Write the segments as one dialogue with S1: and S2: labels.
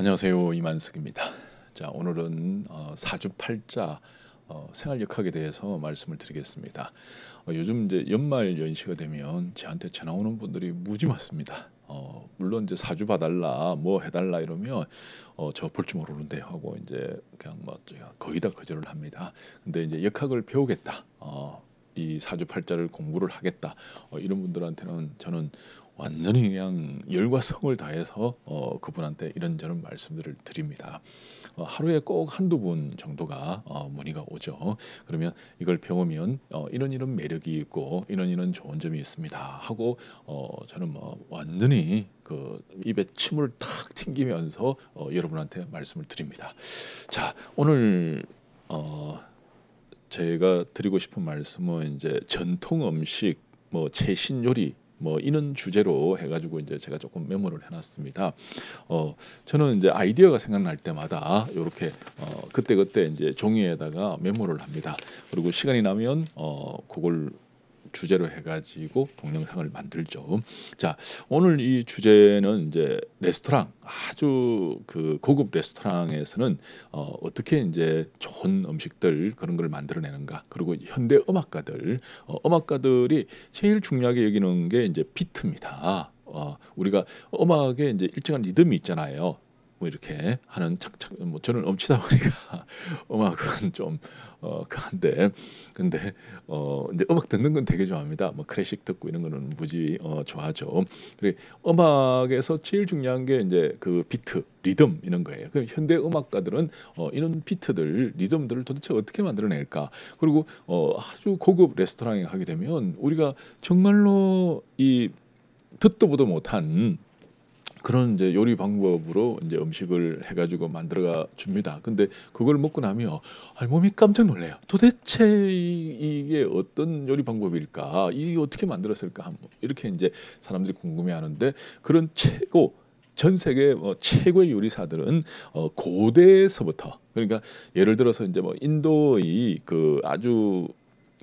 S1: 안녕하세요 이만석입니다. 자 오늘은 어, 사주팔자 어, 생활력학에 대해서 말씀을 드리겠습니다. 어, 요즘 이제 연말 연시가 되면 저한테 전화 오는 분들이 무지 많습니다. 어, 물론 이제 사주 봐달라 뭐 해달라 이러면 어, 저볼 줄 모르는데 하고 이제 그냥 뭐 제가 거의 다 거절을 합니다. 근데 이제 역학을 배우겠다. 어, 이 사주팔자를 공부를 하겠다 어, 이런 분들한테는 저는 완전히 그냥 열과 성을 다해서 어, 그분한테 이런저런 말씀들을 드립니다. 어, 하루에 꼭 한두 분 정도가 어, 문의가 오죠. 그러면 이걸 배우면 어, 이런 이런 매력이 있고 이런 이런 좋은 점이 있습니다. 하고 어, 저는 뭐 완전히 그 입에 침을 탁 튕기면서 어, 여러분한테 말씀을 드립니다. 자 오늘 제가 드리고 싶은 말씀은 이제 전통 음식 뭐 최신 요리 뭐 이런 주제로 해가지고 이제 제가 조금 메모를 해놨습니다. 어 저는 이제 아이디어가 생각날 때마다 이렇게 어 그때 그때 이제 종이에다가 메모를 합니다. 그리고 시간이 나면 어 그걸 주제로 해가지고 동영상을 만들죠. 자, 오늘 이 주제는 이제 레스토랑 아주 그 고급 레스토랑에서는 어, 어떻게 이제 좋은 음식들 그런 걸 만들어내는가 그리고 현대 음악가들 어, 음악가들이 제일 중요하게 여기는 게 이제 비트입니다. 어, 우리가 음악에 이제 일정한 리듬이 있잖아요. 뭐 이렇게 하는 착착 뭐 저는 엄치다 보니까 음악은 좀어그런데 근데 어 이제 음악 듣는 건 되게 좋아합니다. 뭐 클래식 듣고 이런 거는 무지 어 좋아하죠. 그리고 음악에서 제일 중요한 게 이제 그 비트, 리듬 이런 거예요. 그 현대 음악가들은 어 이런 비트들, 리듬들을 도대체 어떻게 만들어낼까? 그리고 어 아주 고급 레스토랑에 가게 되면 우리가 정말로 이 듣도 보도 못한 그런 이제 요리 방법으로 이제 음식을 해가지고 만들어가 줍니다. 근데 그걸 먹고 나면 아, 몸이 깜짝 놀래요. 도대체 이게 어떤 요리 방법일까? 이게 어떻게 만들었을까? 뭐 이렇게 이제 사람들이 궁금해하는데 그런 최고 전 세계 뭐 최고의 요리사들은 어, 고대에서부터 그러니까 예를 들어서 이제 뭐 인도의 그 아주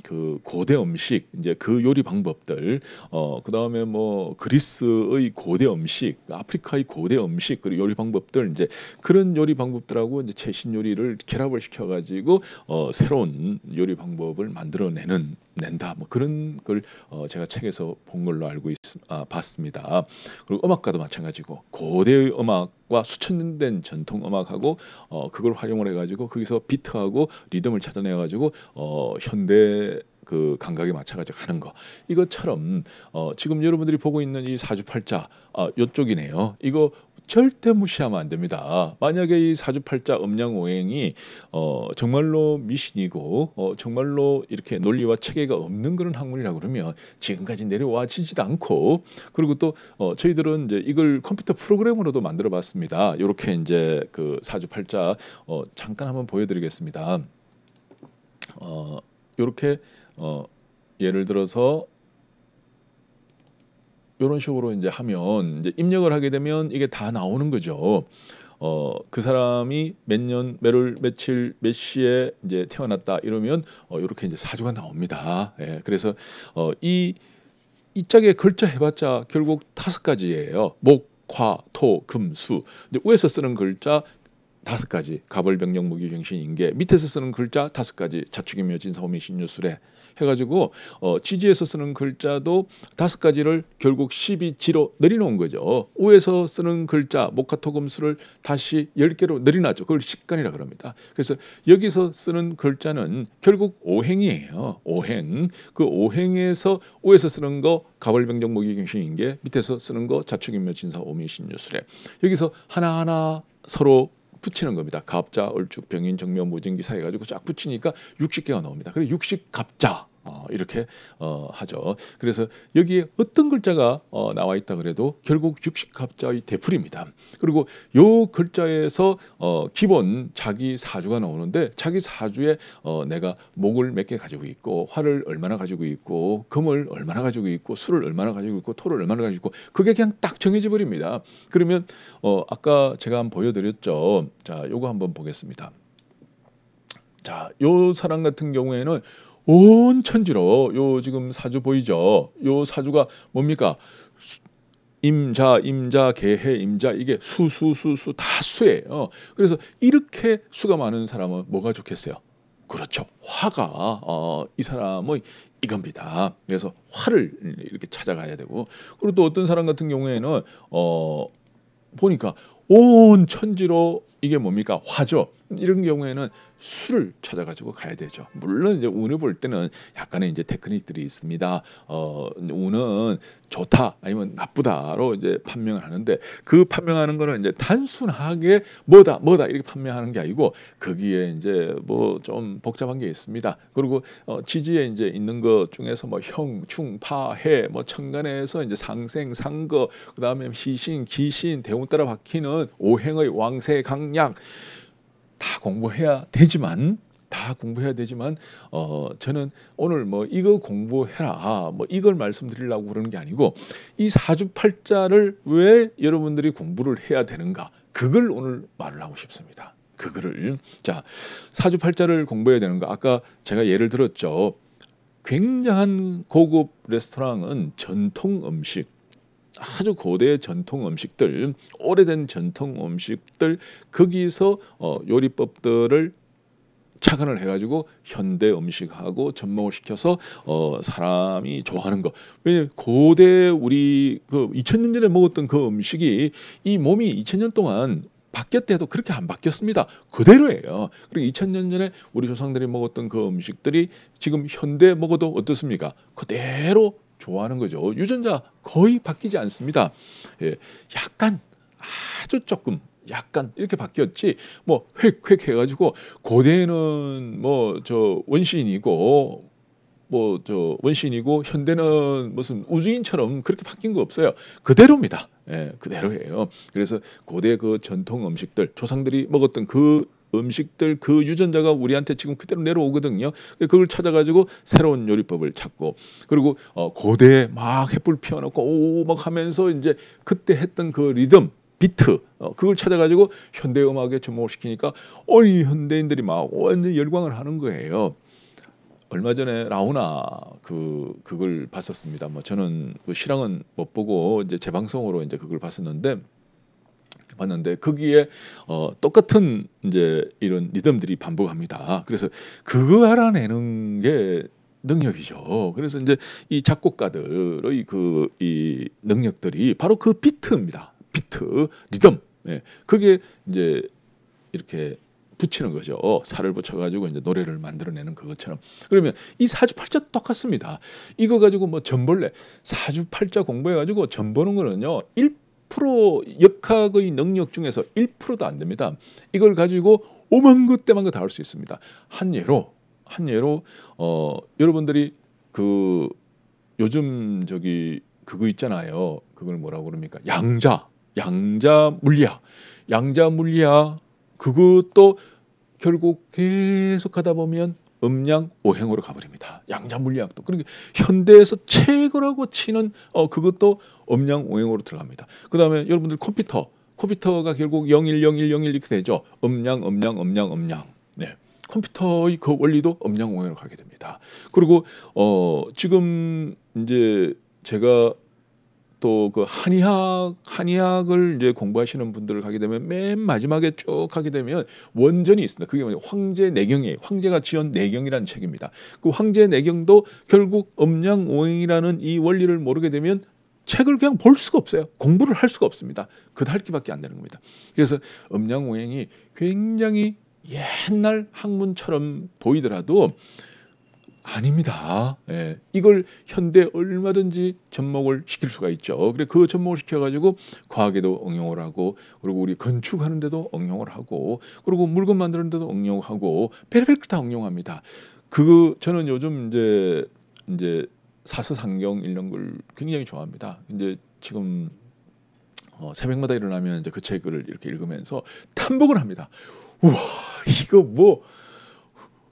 S1: 그 고대 음식 이제 그 요리 방법들 어 그다음에 뭐 그리스의 고대 음식, 아프리카의 고대 음식 그리고 요리 방법들 이제 그런 요리 방법들하고 이제 최신 요리를 결합을 시켜 가지고 어 새로운 요리 방법을 만들어 내는 낸다. 뭐 그런 걸 어 제가 책에서 본 걸로 알고 있, 아, 봤습니다. 그리고 음악과도 마찬가지고 고대의 음악과 수천 년 된 전통 음악하고 어, 그걸 활용을 해가지고 거기서 비트하고 리듬을 찾아내가지고 어, 현대 그 감각에 맞춰가지고 하는 거 이것처럼 어, 지금 여러분들이 보고 있는 이 사주팔자 어, 요쪽이네요. 이거 절대 무시하면 안 됩니다. 만약에 이 사주팔자 음양오행이 어, 정말로 미신이고 어, 정말로 이렇게 논리와 체계가 없는 그런 학문이라고 그러면 지금까지 내려와지지도 않고 그리고 또 어, 저희들은 이제 이걸 컴퓨터 프로그램으로도 만들어봤습니다. 이렇게 이제 그 사주팔자 어, 잠깐 한번 보여드리겠습니다. 어, 이렇게 어 예를 들어서 이런 식으로 이제 하면 이제 입력을 하게 되면 이게 다 나오는 거죠. 어, 그 사람이 몇 년, 몇월, 며칠, 몇 시에 이제 태어났다 이러면 어, 이렇게 이제 사주가 나옵니다. 예, 그래서 어, 이, 이 짝에 글자 해봤자 결국 다섯 가지예요. 목, 화, 토, 금, 수. 근데 위에서 쓰는 글자 다섯 가지 가벌병력 무기경신 인계 밑에서 쓰는 글자 다섯 가지 자축이며 진사오미 신유술에 해가지고 어, 지지에서 쓰는 글자도 다섯 가지를 결국 12지로 내려놓은 거죠. 우에서 쓰는 글자 목화토금술을 다시 10개로 내려놨죠. 그걸 식간이라 그럽니다. 그래서 여기서 쓰는 글자는 결국 오행이에요. 오행 그 오행에서 우에서 쓰는 거 가벌병력 무기경신 인계 밑에서 쓰는 거 자축이며 진사오미 신유술에 여기서 하나하나 서로 붙이는 겁니다. 갑자, 얼축, 병인, 정면, 무진기 사이가지고 쫙 붙이니까 60개가 나옵니다. 그리고 60갑자 어, 이렇게 어, 하죠. 그래서 여기에 어떤 글자가 어, 나와 있다 그래도 결국 육식합자의 대풀입니다. 그리고 요 글자에서 어, 기본 자기 사주가 나오는데 자기 사주에 어, 내가 목을 몇 개 가지고 있고 화를 얼마나 가지고 있고 금을 얼마나 가지고 있고 수를 얼마나 가지고 있고 토를 얼마나 가지고 있고 그게 그냥 딱 정해져 버립니다. 그러면 어, 아까 제가 한번 보여드렸죠. 자, 요거 한번 보겠습니다. 자, 요 사람 같은 경우에는 온 천지로 요 지금 사주 보이죠? 요 사주가 뭡니까? 임자 임자 개해 임자 이게 수수수수다 수예요. 어, 그래서 이렇게 수가 많은 사람은 뭐가 좋겠어요? 그렇죠. 화가 어, 이 사람의 이겁니다. 그래서 화를 이렇게 찾아가야 되고 그리고 또 어떤 사람 같은 경우에는 어 보니까 온 천지로 이게 뭡니까 화죠. 이런 경우에는 술을 찾아가지고 가야 되죠. 물론 이제 운을 볼 때는 약간의 이제 테크닉들이 있습니다. 어, 운은 좋다 아니면 나쁘다로 이제 판명을 하는데 그 판명하는 거는 이제 단순하게 뭐다 뭐다 이렇게 판명하는 게 아니고 거기에 이제 뭐 좀 복잡한 게 있습니다. 그리고 어, 지지에 이제 있는 것 중에서 뭐 형, 충, 파, 해, 뭐 천간에서 이제 상생, 상거, 그다음에 희신, 기신, 대운 따라 박히는 오행의 왕세, 강약 다 공부해야 되지만 다 공부해야 되지만 어 저는 오늘 뭐 이거 공부해라 뭐 이걸 말씀드리려고 그러는 게 아니고 이 사주팔자를 왜 여러분들이 공부를 해야 되는가 그걸 오늘 말을 하고 싶습니다. 그거를 자 사주팔자를 공부해야 되는가 아까 제가 예를 들었죠. 굉장한 고급 레스토랑은 전통 음식 아주 고대 전통 음식들, 오래된 전통 음식들 거기서 어, 요리법들을 착안을 해가지고 현대 음식하고 접목을 시켜서 어 사람이 좋아하는 거. 왜냐 고대 우리 그 2000년 전에 먹었던 그 음식이 이 몸이 2000년 동안 바뀌었대도 그렇게 안 바뀌었습니다. 그대로예요. 그리고 2000년 전에 우리 조상들이 먹었던 그 음식들이 지금 현대 먹어도 어떻습니까? 그대로 좋아하는 거죠. 어, 유전자 거의 바뀌지 않습니다. 예, 약간 아주 조금 약간 이렇게 바뀌었지 뭐 획획 해가지고 고대는 뭐 저 원시인이고 뭐 저 원시인이고 현대는 무슨 우주인처럼 그렇게 바뀐 거 없어요 그대로입니다 예 그대로예요 그래서 고대 그 전통 음식들 조상들이 먹었던 그 음식들 그 유전자가 우리한테 지금 그대로 내려오거든요. 그걸 찾아가지고 새로운 요리법을 찾고 그리고 어, 고대 막 횃불 피워놓고 오 막 하면서 이제 그때 했던 그 리듬 비트 어, 그걸 찾아가지고 현대 음악에 접목을 시키니까 어이 현대인들이 막 완전 열광을 하는 거예요. 얼마 전에 라우나 그 그걸 봤었습니다. 뭐 저는 그 실황은 못 보고 이제 재방송으로 이제 그걸 봤었는데 봤는데 거기에 어, 똑같은 이제 이런 리듬들이 반복합니다. 그래서 그거 알아내는 게 능력이죠. 그래서 이제 이 작곡가들의 그 이 능력들이 바로 그 비트입니다. 비트, 리듬. 예. 그게 이제 이렇게 붙이는 거죠. 살을 붙여가지고 이제 노래를 만들어내는 그것처럼. 그러면 이 사주팔자 똑같습니다. 이거 가지고 뭐 전벌레 사주팔자 공부해가지고 전보는 거는요. 10% 역학의 능력 중에서 1%도 안 됩니다. 이걸 가지고 오만 것 때만 거다 할 수 있습니다. 한 예로 한 예로 어 여러분들이 그 요즘 저기 그거 있잖아요. 그걸 뭐라고 그럽니까? 양자 양자 물리학 양자 물리학 그것도 결국 계속 하다 보면 음양 오행으로 가버립니다. 양자물리학도 그러니까 현대에서 최고라고 치는 어 그것도 음양 오행으로 들어갑니다. 그 다음에 여러분들 컴퓨터 컴퓨터가 결국 010101 이렇게 되죠. 음양 음양 음양 음양 네. 컴퓨터의 그 원리도 음양 오행으로 가게 됩니다. 그리고 어 지금 이제 제가 또그 한의학 한의학을 이제 공부하시는 분들을 가게 되면 맨 마지막에 쭉 하게 되면 원전이 있습니다. 그게 뭐냐 황제 내경이에요. 황제가 지은 내경이라는 책입니다. 그 황제 내경도 결국 음양오행이라는 이 원리를 모르게 되면 책을 그냥 볼 수가 없어요. 공부를 할 수가 없습니다. 그할 기밖에 안 되는 겁니다. 그래서 음양오행이 굉장히 옛날 학문처럼 보이더라도 아닙니다. 예, 이걸 현대 얼마든지 접목을 시킬 수가 있죠. 그래 그 접목을 시켜가지고 과학에도 응용을 하고 그리고 우리 건축하는데도 응용을 하고 그리고 물건 만드는데도 응용하고 별별 다 응용합니다. 그 저는 요즘 이제 이제 사서상경 이런 걸 굉장히 좋아합니다. 이제 지금 어, 새벽마다 일어나면 이제 그 책을 이렇게 읽으면서 탐복을 합니다. 우와 이거 뭐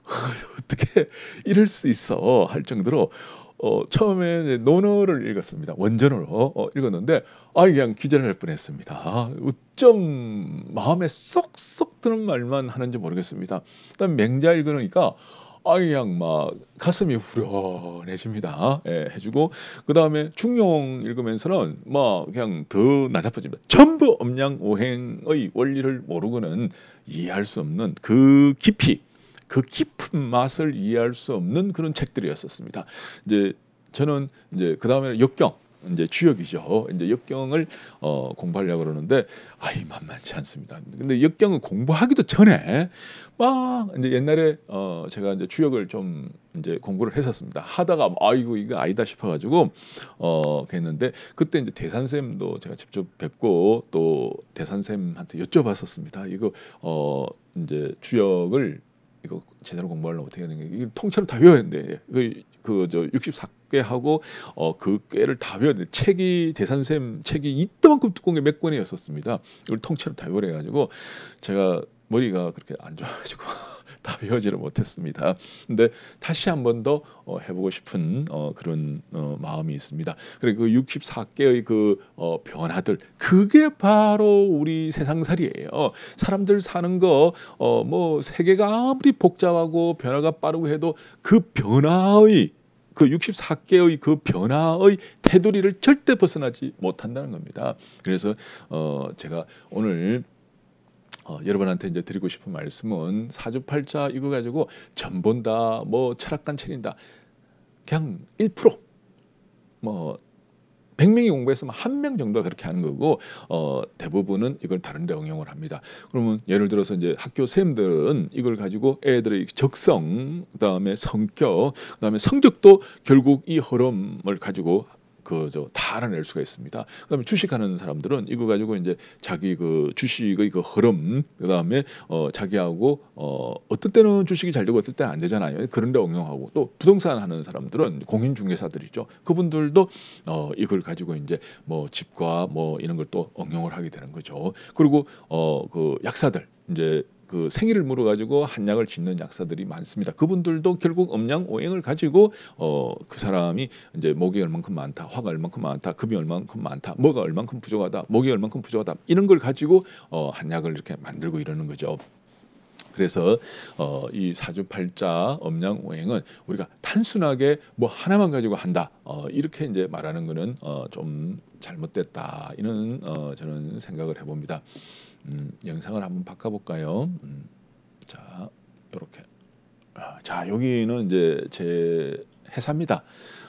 S1: 어떻게 이럴 수 있어 할 정도로 어, 처음에 논어를 읽었습니다. 원전으로 어, 읽었는데 아 그냥 기절할 뻔했습니다. 어쩜 마음에 쏙쏙 드는 말만 하는지 모르겠습니다. 일단 맹자 읽으니까 아 그냥 막 가슴이 후련해집니다. 예, 해주고 그 다음에 중용 읽으면서는 막 그냥 더 낮아집니다. 전부 음양 오행의 원리를 모르고는 이해할 수 없는 그 깊이 그 깊은 맛을 이해할 수 없는 그런 책들이었었습니다. 이제 저는 이제 그 다음에 역경 이제 주역이죠. 이제 역경을 어, 공부하려고 그러는데 아이 만만치 않습니다. 근데 역경을 공부하기도 전에 막 이제 옛날에 어, 제가 이제 주역을 좀 이제 공부를 했었습니다. 하다가 뭐, 아이고 이거 아니다 싶어가지고 어 했는데 그때 이제 대산 쌤도 제가 직접 뵙고 또 대산 쌤한테 여쭤봤었습니다. 이거 어 이제 주역을 이거 제대로 공부하려면 어떻게 하는 게 통째로 다외웠는데 그저 그 64개하고 어그 꾀를 다외웠는데 책이 대산샘 책이 이따만큼 두꺼운 게 몇 권이었었습니다. 이걸 통째로 다 외워가지고 제가 머리가 그렇게 안 좋아가지고 다 외워지를 못했습니다. 근데 다시 한 번더 어, 해보고 싶은 어, 그런 어, 마음이 있습니다. 그리고 그 64개의 그 어, 변화들 그게 바로 우리 세상살이에요. 사람들 사는 거뭐 어, 세계가 아무리 복잡하고 변화가 빠르고 해도 그 변화의 그 64개의 그 변화의 테두리를 절대 벗어나지 못한다는 겁니다. 그래서 어 제가 오늘 어, 여러분한테 이제 드리고 싶은 말씀은 사주팔자 이거 가지고 전 본다 뭐 철학관 체린다 그냥 1%뭐 100명이 공부했으면 한 명 정도가 그렇게 하는 거고 어, 대부분은 이걸 다른 데 응용을 합니다. 그러면 예를 들어서 이제 학교 선생님들은 이걸 가지고 애들의 적성, 그다음에 성격, 그다음에 성적도 결국 이 흐름을 가지고 그저다 알아낼 수가 있습니다. 그다음에 주식하는 사람들은 이거 가지고 이제 자기 그 주식의 그 흐름 그다음에 어 자기하고 어어떨 때는 주식이 잘 되고 어떨 때는 안 되잖아요. 그런데 응용하고 또 부동산 하는 사람들은 공인중개사들이죠. 그분들도 어 이걸 가지고 이제 뭐 집과 뭐 이런 걸 또 응용을 하게 되는 거죠. 그리고 어 그 약사들 이제 그 생일을 물어가지고 한약을 짓는 약사들이 많습니다. 그분들도 결국 음양 오행을 가지고 어 그 사람이 이제 목이 얼만큼 많다, 화가 얼만큼 많다, 금이 얼만큼 많다, 뭐가 얼만큼 부족하다, 목이 얼만큼 부족하다 이런 걸 가지고 어 한약을 이렇게 만들고 이러는 거죠. 그래서 어, 이 사주팔자 엄양오행은 우리가 단순하게 뭐 하나만 가지고 한다 어, 이렇게 이제 말하는 것은 어, 좀 잘못됐다 이런 어, 저는 생각을 해봅니다. 음, 영상을 한번 바꿔볼까요? 음, 자 이렇게 아, 자 여기는 이제 제 회사입니다.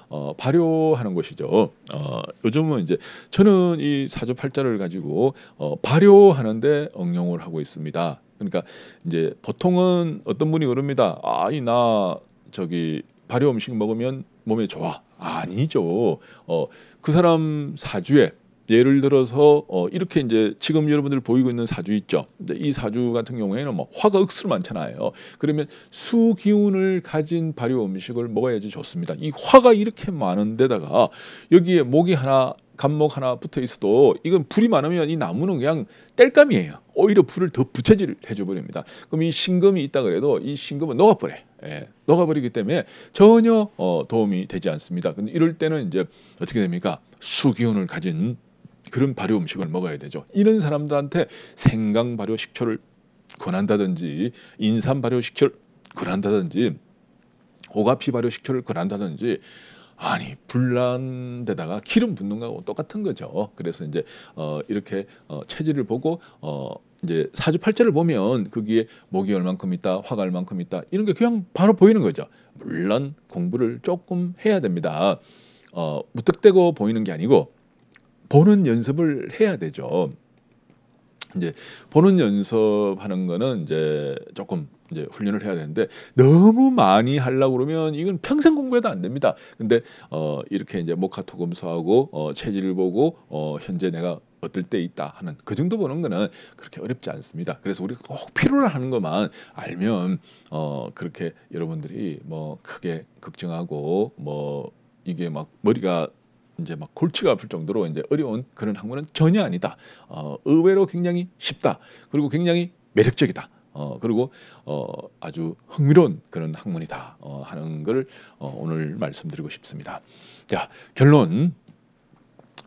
S1: 어, 발효하는 곳이죠 어, 요즘은 이제 저는 이 사주팔자를 가지고 어, 발효하는데 응용을 하고 있습니다. 그러니까 이제 보통은 어떤 분이 그럽니다. 아이 나 저기 발효 음식 먹으면 몸에 좋아. 아니죠. 어 그 사람 사주에 예를 들어서 어 이렇게 이제 지금 여러분들 보이고 있는 사주 있죠. 근데 이 사주 같은 경우에는 뭐 화가 억수로 많잖아요. 그러면 수 기운을 가진 발효 음식을 먹어야지 좋습니다. 이 화가 이렇게 많은데다가 여기에 목이 하나 감목 하나 붙어 있어도 이건 불이 많으면 이 나무는 그냥 땔감이에요. 오히려 불을 더 부채질 해줘 버립니다. 그럼 이 신금이 있다 그래도 이 신금은 녹아버려. 예, 녹아버리기 때문에 전혀 어, 도움이 되지 않습니다. 근데 이럴 때는 이제 어떻게 됩니까? 수기운을 가진 그런 발효 음식을 먹어야 되죠. 이런 사람들한테 생강 발효 식초를 권한다든지 인삼 발효 식초를 권한다든지 오가피 발효 식초를 권한다든지 아니 불난 데다가 기름 붓는 거하고 똑같은 거죠. 그래서 이제 어, 이렇게 어, 체질을 보고 어, 이제 사주팔자를 보면 거기에 목이 얼만큼 있다, 화가 얼만큼 있다 이런 게 그냥 바로 보이는 거죠. 물론 공부를 조금 해야 됩니다. 어, 무턱대고 보이는 게 아니고 보는 연습을 해야 되죠. 이제 보는 연습하는 거는 이제 조금 이제 훈련을 해야 되는데 너무 많이 하려고 그러면 이건 평생 공부해도 안 됩니다. 근데 어 이렇게 이제 모카토검사하고어 체질을 보고 어 현재 내가 어떨 때 있다 하는 그 정도 보는 거는 그렇게 어렵지 않습니다. 그래서 우리가 꼭 필요로 하는 것만 알면 어 그렇게 여러분들이 뭐 크게 걱정하고 뭐 이게 막 머리가 이제 막 골치가 아플 정도로 이제 어려운 그런 학문은 전혀 아니다. 어, 의외로 굉장히 쉽다. 그리고 굉장히 매력적이다. 어, 그리고 어, 아주 흥미로운 그런 학문이다 어, 하는 것을 어, 오늘 말씀드리고 싶습니다. 자 결론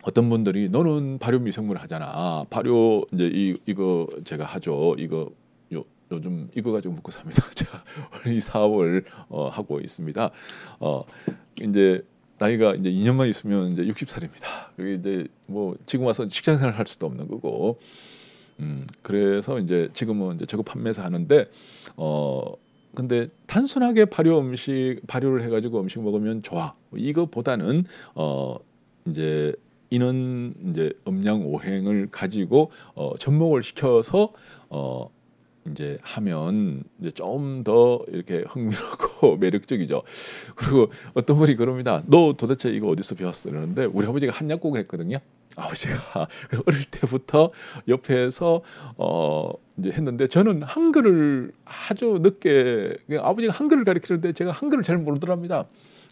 S1: 어떤 분들이 너는 발효 미생물 하잖아. 발효 이제 이 이거 제가 하죠. 이거 요, 요즘 이거 가지고 먹고 삽니다. 제가 이 사업을 어, 하고 있습니다. 어 이제 나이가 이제 2년만 있으면 이제 60살입니다. 그게 이제 뭐 지금 와서 직장 생활 할 수도 없는 거고. 음, 그래서 이제 지금은 이제 저거 판매사 하는데 어 근데 단순하게 발효 음식 발효를 해 가지고 음식 먹으면 좋아. 뭐 이거보다는 어 이제 이는 이제 음양 오행을 가지고 어, 접목을 시켜서 어 이제 하면 이제 좀 더 이렇게 흥미롭고 매력적이죠. 그리고 어떤 분이 그럽니다. 너 도대체 이거 어디서 배웠어? 그러는데 우리 아버지가 한약국을 했거든요. 아버지가 어릴 때부터 옆에서 어 이제 했는데 저는 한글을 아주 늦게 아버지가 한글을 가르치는데 제가 한글을 잘 모르더랍니다.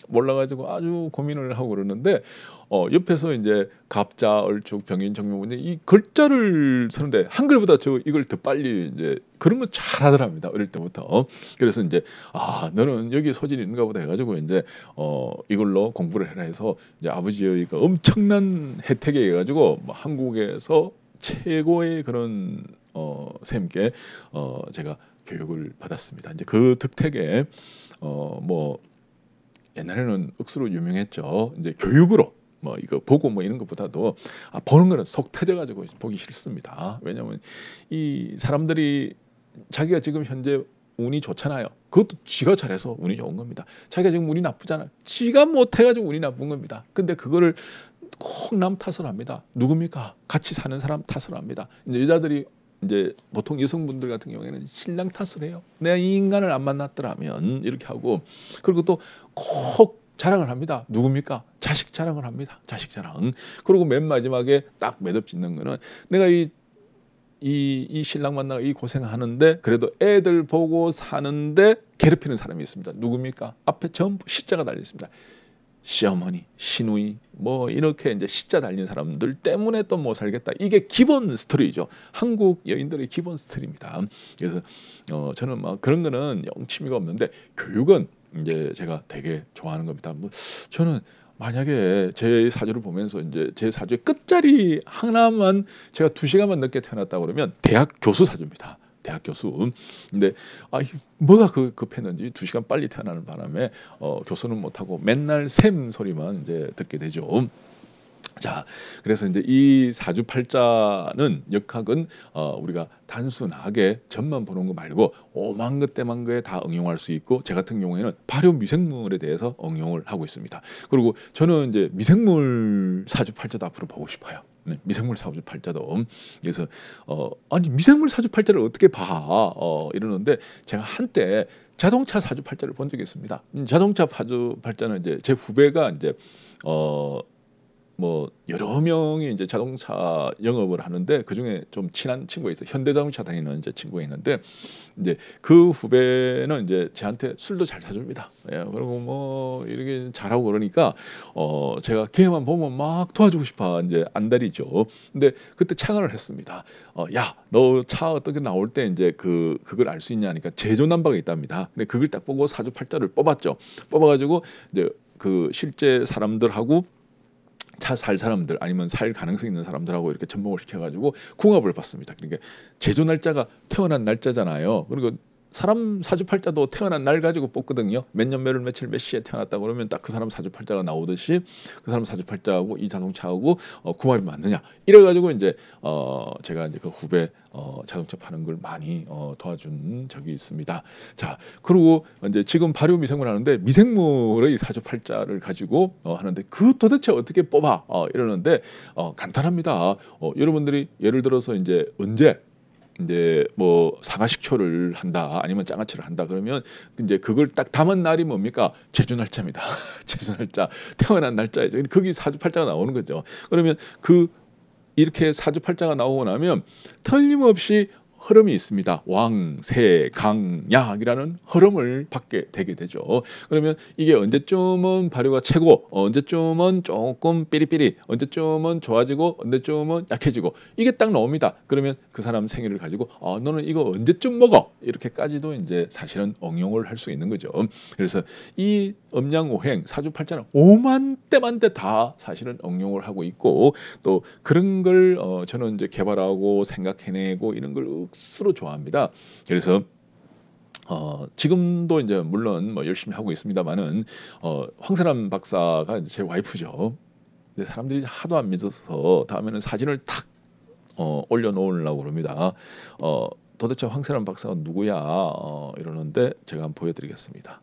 S1: 몰라가지고 아주 고민을 하고 그러는데 어 옆에서 이제 갑자 얼축 병인 정명문이이 글자를 쓰는데 한글보다 저 이걸 더 빨리 이제 그런 거 잘하더랍니다 어릴 때부터 그래서 이제 아 너는 여기 소질이 있는가 보다 해가지고 이제 어 이걸로 공부를 해라 해서 이제 아버지의 그 엄청난 혜택에 그렇 해가지고 뭐 한국에서 최고의 그런 어, 쌤께 어, 제가 교육을 받았습니다. 이제 그특택에 어, 뭐 옛날에는 억수로 유명했죠. 이제 교육으로 뭐 이거 보고 뭐 이런 것보다도 아, 보는 거는 속 터져가지고 보기 싫습니다. 왜냐하면 이 사람들이 자기가 지금 현재 운이 좋잖아요. 그것도 지가 잘해서 운이 좋은 겁니다. 자기가 지금 운이 나쁘잖아요. 지가 못해가지고 운이 나쁜 겁니다. 근데 그거를 꼭 남 탓을 합니다. 누굽니까? 같이 사는 사람 탓을 합니다. 이제 여자들이 이제 보통 여성분들 같은 경우에는 신랑 탓을 해요. 내가 이 인간을 안 만났더라면 이렇게 하고 그리고 또 콕 자랑을 합니다. 누굽니까? 자식 자랑을 합니다. 자식 자랑. 그리고 맨 마지막에 딱 매듭 짓는 거는 내가 이 이, 이 신랑 만나고 이 고생하는데 그래도 애들 보고 사는데 괴롭히는 사람이 있습니다. 누굽니까? 앞에 전부 시자가 달려 있습니다. 시어머니, 시누이 뭐 이렇게 이제 시자 달린 사람들 때문에 또 뭐 살겠다. 이게 기본 스토리죠. 한국 여인들의 기본 스토리입니다. 그래서 어 저는 막 뭐 그런 거는 영취미가 없는데 교육은 이제 제가 되게 좋아하는 겁니다. 뭐 저는 만약에 제 사주를 보면서 이제 제 사주의 끝자리 하나만 제가 두 시간만 늦게 태어났다 그러면 대학 교수 사주입니다. 대학 교수. 근데 아 뭐가 그 급했는지 두 시간 빨리 태어나는 바람에 어, 교수는 못하고 맨날 샘 소리만 이제 듣게 되죠. 자, 그래서 이제 이 사주팔자는 역학은 어, 우리가 단순하게 점만 보는 거 말고 오만 것 때만 거에 다 응용할 수 있고 제 같은 경우에는 발효 미생물에 대해서 응용을 하고 있습니다. 그리고 저는 이제 미생물 사주팔자도 앞으로 보고 싶어요. 네, 미생물 사주팔자도 그래서 어, 아니 미생물 사주팔자를 어떻게 봐 어, 이러는데 제가 한때 자동차 사주팔자를 본 적이 있습니다. 음, 자동차 사주팔자는 이제 제 후배가 이제 어뭐 여러 명이 이제 자동차 영업을 하는데 그 중에 좀 친한 친구가 있어 현대자동차 다니는 이제 친구가 있는데 이제 그 후배는 이제 제한테 술도 잘 사줍니다. 예, 그리고 뭐 이렇게 잘하고 그러니까 어 제가 걔만 보면 막 도와주고 싶어 이제 안달이죠. 근데 그때 착안을 했습니다. 어, 야너 차 어떻게 나올 때 이제 그 그걸 알 수 있냐니까 제조 난방이 있답니다. 근데 그걸 딱 보고 사주 팔자를 뽑았죠. 뽑아가지고 이제 그 실제 사람들하고 차살 사람들 아니면 살 가능성 있는 사람들하고 이렇게 접목을 시켜가지고 궁합을 봤습니다. 그러니까 제조 날짜가 태어난 날짜잖아요. 그리고 사람 사주팔자도 태어난 날 가지고 뽑거든요. 몇 년몇월 며칠 몇 시에 태어났다 그러면 딱 그 사람 사주팔자가 나오듯이 그 사람 사주팔자하고 이 자동차하고 어, 궁합이 맞느냐 이래 가지고 이제 어 제가 이제 그 후배 어 자동차 파는 걸 많이 어 도와준 적이 있습니다. 자 그리고 이제 지금 발효 미생물 하는데 미생물의 사주팔자를 가지고 어, 하는데 그 도대체 어떻게 뽑아 어, 이러는데 어, 간단합니다. 어, 여러분들이 예를 들어서 이제 언제 이제 뭐 사과식초를 한다 아니면 장아찌를 한다 그러면 이제 그걸 딱 담은 날이 뭡니까 제주 날짜입니다 제주 날짜 태어난 날짜이죠 거기 사주팔자가 나오는 거죠 그러면 그 이렇게 사주팔자가 나오고 나면 틀림없이 흐름이 있습니다. 왕, 세, 강, 약이라는 흐름을 받게 되게 되죠. 그러면 이게 언제쯤은 발효가 최고, 언제쯤은 조금 삐리삐리, 언제쯤은 좋아지고, 언제쯤은 약해지고 이게 딱 나옵니다. 그러면 그 사람 생일을 가지고 아, 너는 이거 언제쯤 먹어? 이렇게까지도 이제 사실은 응용을 할 수 있는 거죠. 그래서 이 음양오행, 사주팔자는 오만 때만 때 다 사실은 응용을 하고 있고 또 그런 걸 어, 저는 이제 개발하고 생각해내고 이런 걸 스스로 좋아합니다. 그래서 어, 지금도 이제 물론 뭐 열심히 하고 있습니다만은 어, 황세람 박사가 제 와이프죠. 근데 사람들이 하도 안 믿어서 다음에는 사진을 탁 어, 올려놓으려고 그럽니다. 어, 도대체 황세람 박사가 누구야 어, 이러는데 제가 한번 보여드리겠습니다.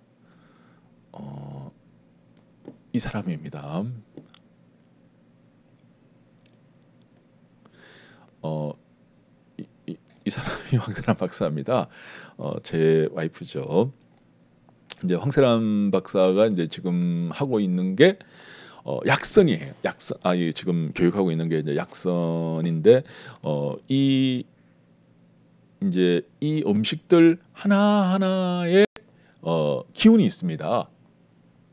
S1: 어, 이 사람입니다. 어, 이 사람이 황세람 박사입니다. 어, 제 와이프죠. 이제 황세람 박사가 이제 지금 하고 있는 게 어, 약선이에요. 약선 아예 지금 교육하고 있는 게 이제 약선인데 어, 이 이제 이 음식들 하나 하나에 어, 기운이 있습니다.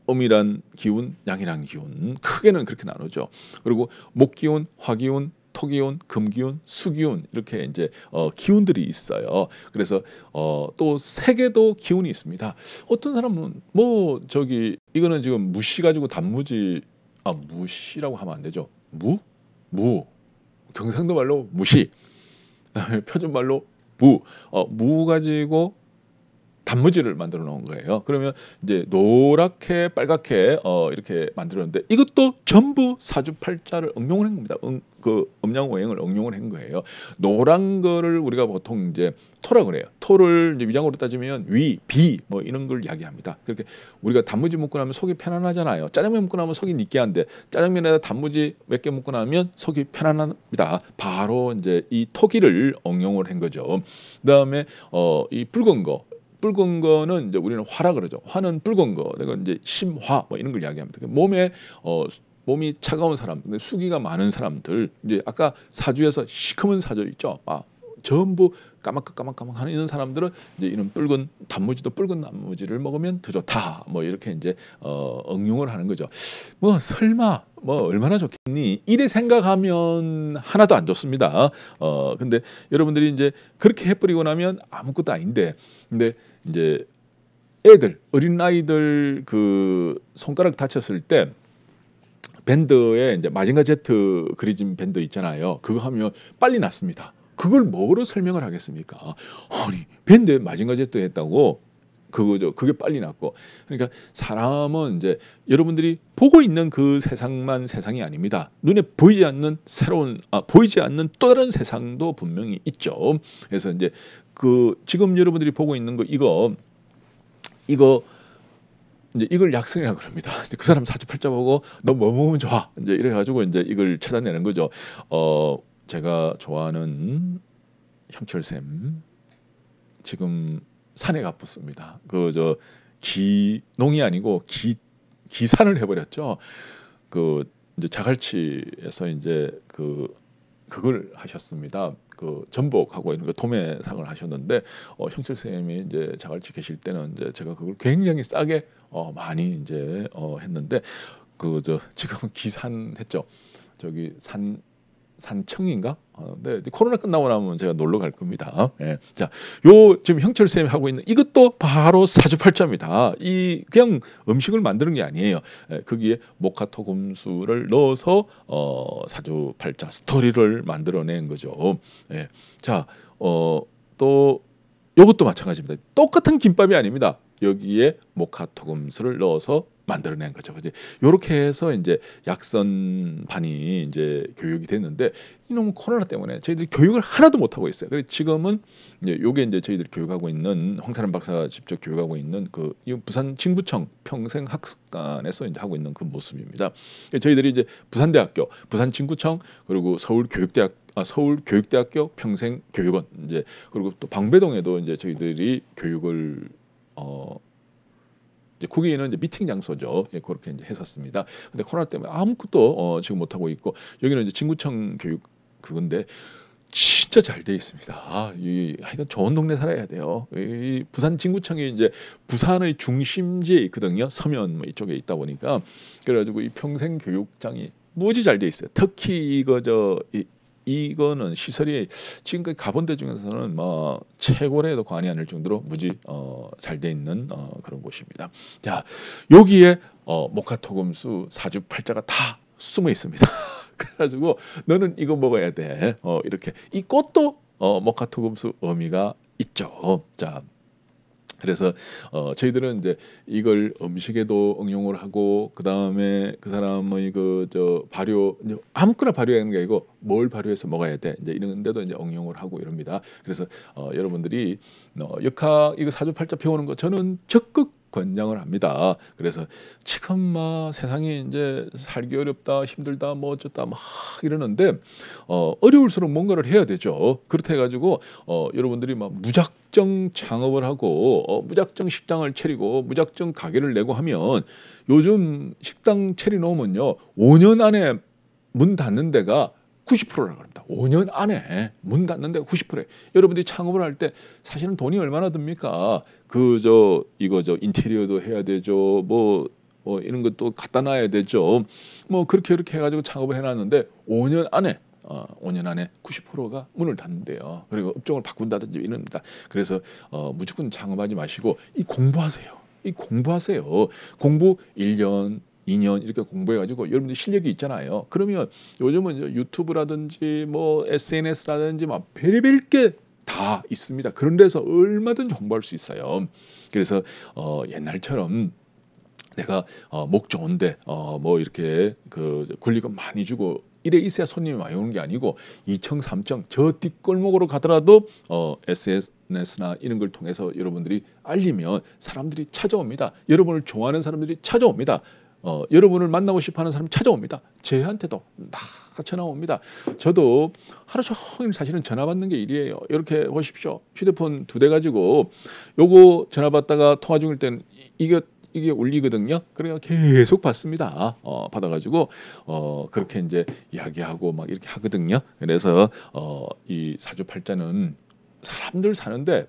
S1: 음이란 기운, 양이란 기운 크게는 그렇게 나누죠. 그리고 목기운, 화기운, 토기온, 금기온, 수기온 이렇게 이제 어, 기운들이 있어요. 그래서 어, 또 세계도 기운이 있습니다. 어떤 사람은 뭐 저기 이거는 지금 무시 가지고 단무지 아 무시라고 하면 안 되죠. 무? 무. 경상도 말로 무시. 표준 말로 무. 어, 무 가지고 단무지를 만들어 놓은 거예요. 그러면 이제 노랗게 빨갛게 어, 이렇게 만들었는데 이것도 전부 사주팔자를 응용을 한 겁니다. 응, 그 음양오행을 응용을 한 거예요. 노란 거를 우리가 보통 이제 토라 그래요. 토를 이제 위장으로 따지면 위, 비 뭐 이런 걸 이야기합니다. 그렇게 우리가 단무지 묶고 나면 속이 편안하잖아요. 짜장면 묶고 나면 속이 느끼한데 짜장면에다 단무지 몇 개묶고 나면 속이 편안합니다. 바로 이제 이 토기를 응용을 한 거죠. 그다음에 어, 이 붉은 거 붉은 거는 이제 우리는 화라 그러죠. 화는 붉은 거. 그러니까 이제 심화 뭐 이런 걸 이야기합니다. 그 몸에 어 몸이 차가운 사람, 수기가 많은 사람들, 이제 아까 사주에서 시커먼 사주 있죠. 아, 전부 까막까막까막 하는 사람들은 이제 이런 붉은 단무지도 붉은 단무지를 먹으면 더 좋다. 뭐 이렇게 이제 어, 응용을 하는 거죠. 뭐 설마 뭐 얼마나 좋겠니? 이래 생각하면 하나도 안 좋습니다. 어 근데 여러분들이 이제 그렇게 해버리고 나면 아무것도 아닌데 근데 이제 애들 어린 아이들 그 손가락 다쳤을 때 밴드에 이제 마징가 제트 그리진 밴드 있잖아요. 그거 하면 빨리 낫습니다. 그걸 뭐로 설명을 하겠습니까? 아니 밴드에 마징가 제도 했다고 그거죠. 그게 빨리 났고. 그러니까 사람은 이제 여러분들이 보고 있는 그 세상만 세상이 아닙니다. 눈에 보이지 않는 새로운 아 보이지 않는 또 다른 세상도 분명히 있죠. 그래서 이제 그 지금 여러분들이 보고 있는 거 이거 이거 이제 이걸 약성이라고 그럽니다. 그 사람 사주팔자 보고 너 뭐 먹으면 좋아. 이제 이래 가지고 이제 이걸 찾아내는 거죠. 어 제가 좋아하는 형철샘 지금 산에 가붙습니다. 그 저 기농이 아니고 기 기산을 해버렸죠. 그 이제 자갈치에서 이제 그 그걸 하셨습니다. 그 전복하고 있는 거 그 도매상을 하셨는데 어, 형철 선생님이 이제 자갈치 계실 때는 이제 제가 그걸 굉장히 싸게 어, 많이 이제 어, 했는데 그 저 지금 기산했죠. 저기 산 산청인가? 어, 네, 코로나 끝나고 나면 제가 놀러 갈 겁니다. 예. 자, 요 지금 형철 쌤이 하고 있는 이것도 바로 사주팔자입니다. 이 그냥 음식을 만드는 게 아니에요. 예, 거기에 모카토금수를 넣어서 어, 사주팔자 스토리를 만들어낸 거죠. 예. 자, 어, 또 요것도 마찬가지입니다. 똑같은 김밥이 아닙니다. 여기에 모카토금수를 넣어서 만들어낸 거죠. 이제 요렇게 해서 이제 약선반이 이제 교육이 됐는데 이놈 코로나 때문에 저희들이 교육을 하나도 못 하고 있어요. 그래서 지금은 이제 요게 이제 저희들이 교육하고 있는 황사람 박사 가 직접 교육하고 있는 그 부산 친구청 평생 학습관에서 이제 하고 있는 그 모습입니다. 그러니까 저희들이 이제 부산대학교, 부산 친구청 그리고 서울 교육대학 아, 서울 교육대학교 평생 교육원 이제 그리고 또 방배동에도 이제 저희들이 교육을 어 이제 국외에는 이제 미팅 장소죠. 예, 그렇게 이제 했었습니다. 근데 코로나 때문에 아무것도 어, 지금 못 하고 있고 여기는 이제 진구청 교육 그건데 진짜 잘 돼 있습니다. 아, 이 하여간 좋은 동네 살아야 돼요. 이 부산 진구청이 이제 부산의 중심지에 있거든요. 서면 뭐 이쪽에 있다 보니까 그래가지고 이 평생 교육장이 무지 잘 돼 있어요. 특히 이거 저 이, 이거는 시설이 지금까지 가본 데 중에서는 뭐 최고래도 과언이 아닐 정도로 무지 어, 잘돼 있는 어, 그런 곳입니다. 자 여기에 어, 목화토금수 사주팔자가 다 숨어 있습니다. 그래가지고 너는 이거 먹어야 돼. 어, 이렇게 이 꽃도 어, 목화토금수 의미가 있죠. 자. 그래서 어, 저희들은 이제 이걸 음식에도 응용을 하고 그 다음에 그 사람의 그 저 발효 아무거나 발효하는 게 아니고 뭘 발효해서 먹어야 돼 이제 이런 데도 이제 응용을 하고 이럽니다. 그래서 어, 여러분들이 어, 역학 이거 사주팔자 배우는 거 저는 적극 권장을 합니다. 그래서 지금 막 세상이 이제 살기 어렵다, 힘들다, 뭐 어쩌다 막 이러는데 어, 어려울수록 뭔가를 해야 되죠. 그렇다 해가지고 어, 여러분들이 막 무작정 창업을 하고 어, 무작정 식당을 차리고 무작정 가게를 내고 하면 요즘 식당 차리 놓으면요 5년 안에 문 닫는 데가 90%라고 합니다. 5년 안에 문 닫는데 90%에 여러분들이 창업을 할 때 사실은 돈이 얼마나 듭니까? 그저 이거 저 인테리어도 해야 되죠. 뭐, 뭐 이런 것도 갖다 놔야 되죠. 뭐 그렇게 이렇게 해가지고 창업을 해놨는데 5년 안에 어, 5년 안에 90%가 문을 닫는데요. 그리고 업종을 바꾼다든지 이런다. 그래서 어, 무조건 창업하지 마시고 이 공부하세요. 이 공부하세요. 공부 1년, 2년 이렇게 공부해가지고 여러분들 실력이 있잖아요. 그러면 요즘은 유튜브라든지 뭐 SNS라든지 막 별의별 게다 있습니다. 그런 데서 얼마든 공부할수 있어요. 그래서 어, 옛날처럼 내가 어, 목 좋은데 어, 뭐 이렇게 그 권리금 많이 주고 이래 있어야 손님이 많이 오는 게 아니고 2층, 3층 저 뒷골목으로 가더라도 어, SNS나 이런 걸 통해서 여러분들이 알리면 사람들이 찾아옵니다. 여러분을 좋아하는 사람들이 찾아옵니다. 어, 여러분을 만나고 싶어하는 사람 찾아옵니다. 저한테도 다 전화 옵니다. 저도 하루 종일 사실은 전화 받는 게 일이에요. 이렇게 보십시오. 휴대폰 두 대 가지고 요거 전화 받다가 통화 중일 때는 이게 이게 울리거든요. 그래서 계속 받습니다. 어, 받아가지고 어, 그렇게 이제 이야기하고 막 이렇게 하거든요. 그래서 어, 이 사주팔자는 사람들 사는데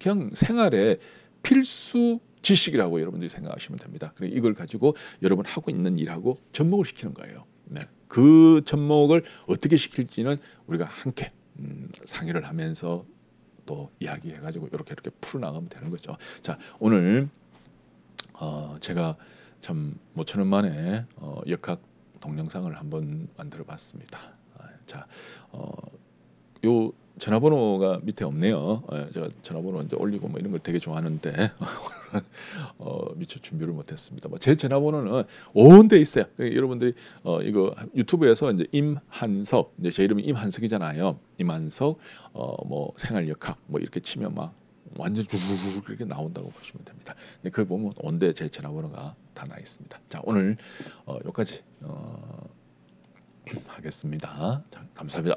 S1: 그냥 생활에 필수 지식이라고 여러분들이 생각하시면 됩니다. 그리고 이걸 가지고 여러분 하고 있는 일하고 접목을 시키는 거예요. 네. 그 접목을 어떻게 시킬지는 우리가 함께 음, 상의를 하면서 또 이야기해가지고 이렇게 이렇게 풀어나가면 되는 거죠. 자 오늘 어, 제가 참모천원 만에 어, 역학 동영상을 한번 만들어봤습니다. 아, 자, 어, 요 전화번호가 밑에 없네요. 예, 제가 전화번호 이제 올리고 뭐 이런 걸 되게 좋아하는데 어, 미처 준비를 못했습니다. 뭐제 전화번호는 온데 있어요. 그 여러분들이 어, 이거 유튜브에서 이제 임한석 이제 제 이름이 임한석이잖아요. 임한석 어, 뭐 생활역학 뭐 이렇게 치면 막 완전 주르륵 이렇게 나온다고 보시면 됩니다. 그걸 보면 온데 제 전화번호가 다 나 있습니다. 자 오늘 어, 여기까지 어, 하겠습니다. 자, 감사합니다.